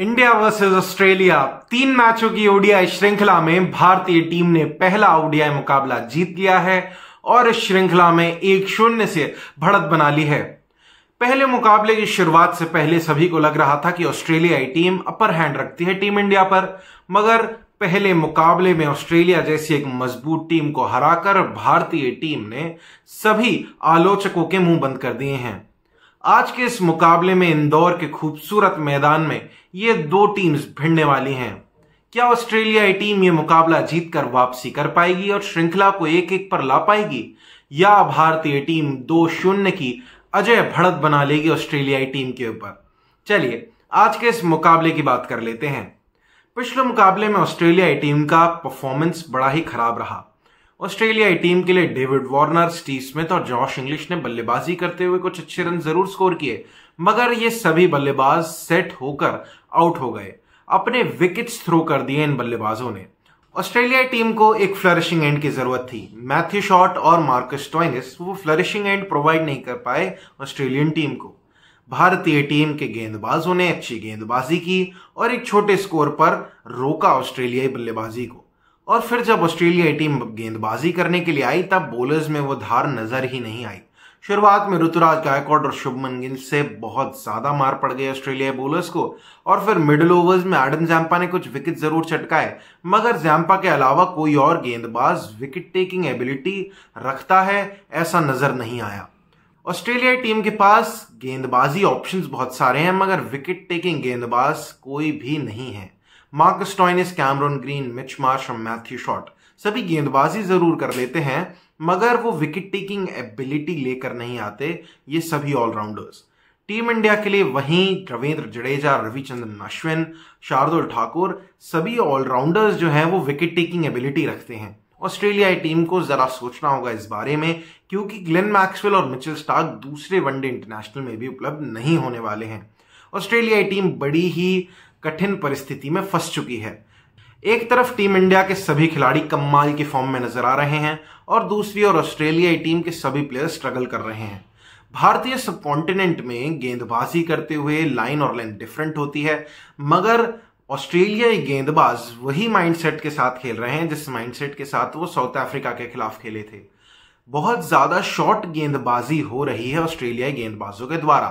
India versus Australia तीन मैचों की ओडीआई श्रृंखला में भारतीय टीम ने पहला ओडीआई मुकाबला जीत लिया है और इस श्रृंखला में एक शून्य से बढ़त बना ली है पहले मुकाबले की शुरुआत से पहले सभी को लग रहा था कि ऑस्ट्रेलियाई टीम अपर हैंड रखती है टीम इंडिया पर मगर पहले मुकाबले में ऑस्ट्रेलिया जैसी एक मजबूत टीम को हराकर भारतीय टीम ने सभी आलोचकों के मुंह बंद कर दिए हैं आज के इस मुकाबले में इंदौर के खूबसूरत मैदान में ये दो टीम्स भिड़ने वाली हैं क्या ऑस्ट्रेलियाई टीम ये मुकाबला जीतकर वापसी कर पाएगी और श्रृंखला को एक एक पर ला पाएगी या भारतीय टीम दो शून्य की अजय भड़त बना लेगी ऑस्ट्रेलियाई टीम के ऊपर चलिए आज के इस मुकाबले की बात कर लेते हैं पिछले मुकाबले में ऑस्ट्रेलियाई टीम का परफॉर्मेंस बड़ा ही खराब रहा ऑस्ट्रेलियाई टीम के लिए डेविड वार्नर स्टीव स्मिथ और जॉश इंग्लिश ने बल्लेबाजी करते हुए कुछ अच्छे रन जरूर स्कोर किए मगर ये सभी बल्लेबाज सेट होकर आउट हो गए अपने विकेट्स थ्रो कर दिए इन बल्लेबाजों ने ऑस्ट्रेलियाई टीम को एक फ्लरिशिंग एंड की जरूरत थी मैथ्यू शॉट और मार्कस टॉइनिस वो फ्लरिशिंग एंड प्रोवाइड नहीं कर पाए ऑस्ट्रेलियन टीम को भारतीय टीम के गेंदबाजों ने अच्छी गेंदबाजी की और एक छोटे स्कोर पर रोका ऑस्ट्रेलियाई बल्लेबाजी को और फिर जब ऑस्ट्रेलियाई टीम गेंदबाजी करने के लिए आई तब बोलर्स में वो धार नजर ही नहीं आई शुरुआत में ऋतुराज गायकॉड और शुभमन गिल से बहुत ज्यादा मार पड़ गई ऑस्ट्रेलियाई बोलर्स को और फिर मिडिल ओवर्स में एडम जैम्पा ने कुछ विकेट जरूर चटकाए मगर जैम्पा के अलावा कोई और गेंदबाज विकेट टेकिंग एबिलिटी रखता है ऐसा नजर नहीं आया ऑस्ट्रेलियाई टीम के पास गेंदबाजी ऑप्शंस बहुत सारे हैं मगर विकेट टेकिंग गेंदबाज कोई भी नहीं है Marcus Stoinis Cameron Green Mitch Marsh और मैथ्यू शॉट सभी गेंदबाजी जरूर कर लेते हैं मगर वो विकेट टेकिंग एबिलिटी लेकर नहीं आते ये सभी ऑलराउंडर्स टीम इंडिया के लिए वहीं रविंद्र जडेजा रविचंद्रन अश्विन शार्दुल ठाकुर सभी ऑलराउंडर्स जो हैं वो विकेट टेकिंग एबिलिटी रखते हैं ऑस्ट्रेलियाई टीम को जरा सोचना होगा इस बारे में क्योंकि ग्लेन मैक्सवेल और मिचेल स्टार्क दूसरे वनडे इंटरनेशनल में भी उपलब्ध नहीं होने वाले हैं ऑस्ट्रेलियाई टीम बड़ी ही कठिन परिस्थिति में फंस चुकी है एक तरफ टीम इंडिया के सभी खिलाड़ी कमाल के फॉर्म में नजर आ रहे हैं और दूसरी ओर ऑस्ट्रेलियाई टीम के सभी प्लेयर स्ट्रगल कर रहे हैं भारतीय सब कॉन्टिनेंट में गेंदबाजी करते हुए लाइन और लेंथ डिफरेंट होती है मगर ऑस्ट्रेलियाई गेंदबाज वही माइंडसेट के साथ खेल रहे हैं जिस माइंडसेट के साथ वो साउथ अफ्रीका के खिलाफ खेले थे बहुत ज्यादा शॉर्ट गेंदबाजी हो रही है ऑस्ट्रेलियाई गेंदबाजों के द्वारा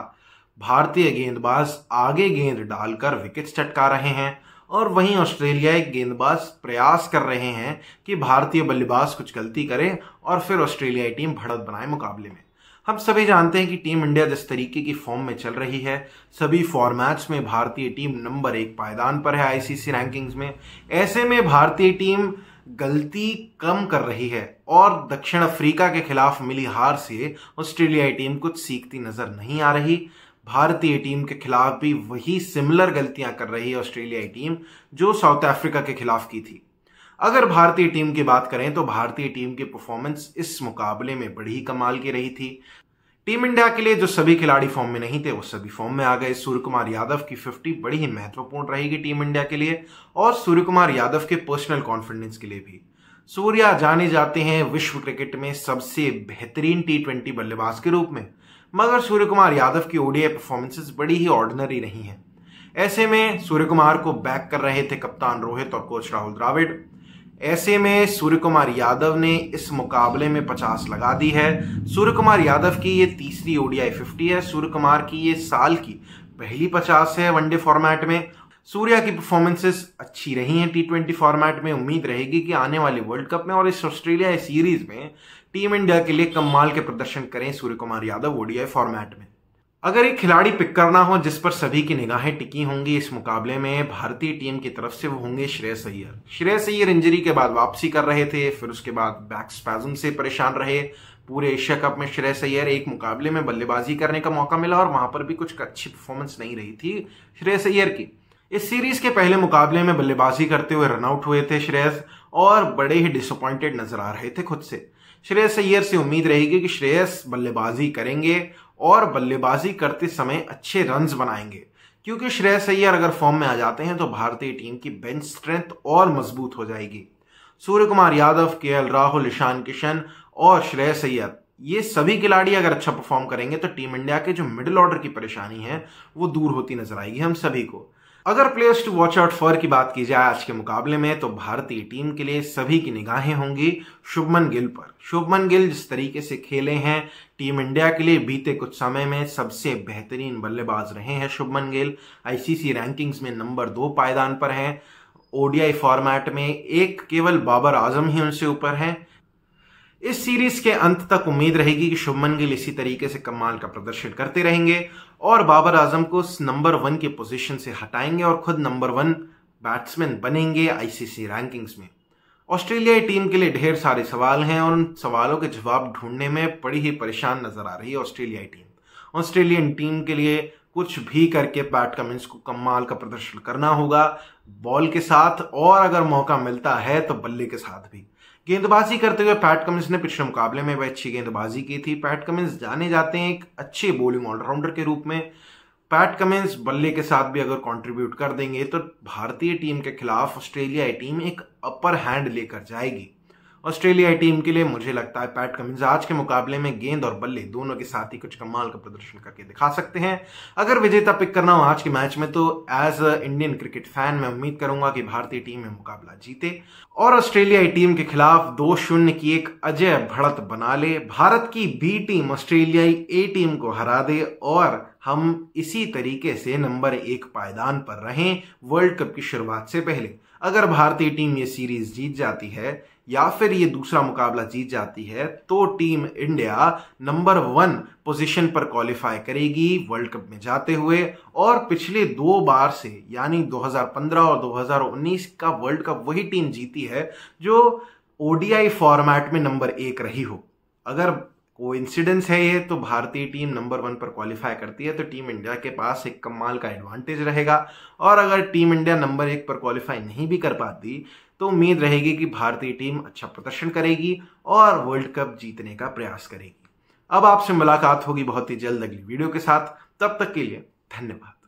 भारतीय गेंदबाज आगे गेंद डालकर विकेट चटका रहे हैं और वहीं ऑस्ट्रेलियाई गेंदबाज प्रयास कर रहे हैं कि भारतीय बल्लेबाज कुछ गलती करे और फिर ऑस्ट्रेलियाई टीम भड़त बनाए मुकाबले में हम सभी जानते हैं कि टीम इंडिया जिस तरीके की फॉर्म में चल रही है सभी फॉर्मेट्स में भारतीय टीम नंबर एक पायदान पर है आईसीसी रैंकिंग्स में ऐसे में भारतीय टीम गलती कम कर रही है और दक्षिण अफ्रीका के खिलाफ मिली हार से ऑस्ट्रेलियाई टीम कुछ सीखती नजर नहीं आ रही भारतीय टीम के खिलाफ भी वही सिमिलर गलतियां कर रही है ऑस्ट्रेलियाई टीम जो साउथ अफ्रीका के खिलाफ की थी अगर भारतीय टीम की बात करें तो भारतीय टीम की परफॉर्मेंस इस मुकाबले में बड़ी ही कमाल की रही थी टीम इंडिया के लिए जो सभी खिलाड़ी फॉर्म में नहीं थे वो सभी फॉर्म में आ गए सूर्य कुमार यादव की 50 बड़ी ही महत्वपूर्ण रहेगी टीम इंडिया के लिए और सूर्य कुमार यादव के पर्सनल कॉन्फिडेंस के लिए भी सूर्या जाने जाते हैं विश्व क्रिकेट में सबसे बेहतरीन टी ट्वेंटी बल्लेबाज के रूप में मगर सूर्य कुमार यादव की ओडीआई परफॉर्मेंसेज बड़ी ही ऑर्डिनरी रही हैं ऐसे में सूर्य कुमार को बैक कर रहे थे कप्तान रोहित और कोच राहुल द्राविड़ ऐसे में सूर्य कुमार यादव ने इस मुकाबले में 50 लगा दी है सूर्य कुमार यादव की ये तीसरी ओडीआई 50 है सूर्य कुमार की ये साल की पहली 50 है वनडे फॉर्मेट में सूर्या की परफॉर्मेंसेस अच्छी रही हैं टी ट्वेंटी फॉर्मेट में उम्मीद रहेगी कि आने वाले वर्ल्ड कप में और इस ऑस्ट्रेलिया सीरीज में टीम इंडिया के लिए कमाल के प्रदर्शन करें Suryakumar Yadav ODI format में अगर एक खिलाड़ी पिक करना हो जिस पर सभी की निगाहें टिकी होंगी इस मुकाबले में भारतीय टीम की तरफ से वो होंगे श्रेयस अय्यर श्रेयस अय्यर इंजरी के बाद वापसी कर रहे थे फिर उसके बाद बैक स्पैजम से परेशान रहे पूरे एशिया कप में श्रेयस अय्यर एक मुकाबले में बल्लेबाजी करने का मौका मिला और वहां पर भी कुछ अच्छी परफॉर्मेंस नहीं रही थी श्रेयस अय्यर की इस सीरीज के पहले मुकाबले में बल्लेबाजी करते हुए रनआउट हुए थे श्रेयस और बड़े ही डिसअपॉइंटेड नजर आ रहे थे खुद से श्रेयस अय्यर से उम्मीद रहेगी कि श्रेयस बल्लेबाजी करेंगे और बल्लेबाजी करते समय अच्छे रन बनाएंगे क्योंकि श्रेयस अय्यर अगर फॉर्म में आ जाते हैं तो भारतीय टीम की बेंच स्ट्रेंथ और मजबूत हो जाएगी सूर्य कुमार यादव के राहुल ईशान किशन और श्रेयस अय्यर ये सभी खिलाड़ी अगर अच्छा परफॉर्म करेंगे तो टीम इंडिया के जो मिडिल ऑर्डर की परेशानी है वो दूर होती नजर आएगी हम सभी को अगर players to watch out for की बात की जाए आज के मुकाबले में तो भारतीय टीम के लिए सभी की निगाहें होंगी शुभमन गिल पर शुभमन गिल जिस तरीके से खेले हैं टीम इंडिया के लिए बीते कुछ समय में सबसे बेहतरीन बल्लेबाज रहे हैं शुभमन गिल आईसीसी रैंकिंग्स में नंबर दो पायदान पर हैं ओडीआई फॉर्मेट में एक केवल बाबर आजम ही उनसे ऊपर हैं इस सीरीज के अंत तक उम्मीद रहेगी कि शुभमन गिल इसी तरीके से कमाल का प्रदर्शन करते रहेंगे और बाबर आजम को नंबर वन की पोजीशन से हटाएंगे और खुद नंबर वन बैट्समैन बनेंगे आईसीसी रैंकिंग्स में ऑस्ट्रेलियाई टीम के लिए ढेर सारे सवाल हैं और उन सवालों के जवाब ढूंढने में बड़ी ही परेशान नजर आ रही है ऑस्ट्रेलियाई टीम ऑस्ट्रेलियन टीम के लिए कुछ भी करके बैट कमिंस को कमाल का प्रदर्शन करना होगा बॉल के साथ और अगर मौका मिलता है तो बल्ले के साथ भी गेंदबाजी करते हुए पैट कमिंस ने पिछले मुकाबले में वह अच्छी गेंदबाजी की थी पैट कमिंस जाने जाते हैं एक अच्छे बॉलिंग ऑलराउंडर के रूप में पैट कमिंस बल्ले के साथ भी अगर कंट्रीब्यूट कर देंगे तो भारतीय टीम के खिलाफ ऑस्ट्रेलियाई टीम एक अपर हैंड लेकर जाएगी ऑस्ट्रेलियाई टीम के लिए मुझे लगता है पैट कमिंस आज के मुकाबले में गेंद और बल्ले दोनों के साथ ही कुछ कमाल का प्रदर्शन करके दिखा सकते हैं अगर विजेता पिक करना हो आज के मैच में तो as a Indian cricket fan मैं उम्मीद करूंगा कि भारतीय टीम में मुकाबला जीते और ऑस्ट्रेलियाई टीम के खिलाफ दो शून्य की एक अजय भड़त बना ले भारत की बी टीम ऑस्ट्रेलियाई ए टीम को हरा दे और हम इसी तरीके से नंबर एक पायदान पर रहें वर्ल्ड कप की शुरुआत से पहले अगर भारतीय टीम ये सीरीज जीत जाती है या फिर ये दूसरा मुकाबला जीत जाती है तो team India number one position पर क्वालिफाई करेगी वर्ल्ड कप में जाते हुए और पिछले दो बार से यानी 2015 और 2019 का वर्ल्ड कप वही टीम जीती है जो ओडीआई फॉर्मेट में नंबर एक रही हो अगर कोइंसिडेंस है ये तो भारतीय टीम नंबर वन पर क्वालिफाई करती है तो टीम इंडिया के पास एक कमाल का एडवांटेज रहेगा और अगर टीम इंडिया नंबर एक पर क्वालिफाई नहीं भी कर पाती तो उम्मीद रहेगी कि भारतीय टीम अच्छा प्रदर्शन करेगी और वर्ल्ड कप जीतने का प्रयास करेगी अब आपसे मुलाकात होगी बहुत ही जल्द अगली वीडियो के साथ तब तक के लिए धन्यवाद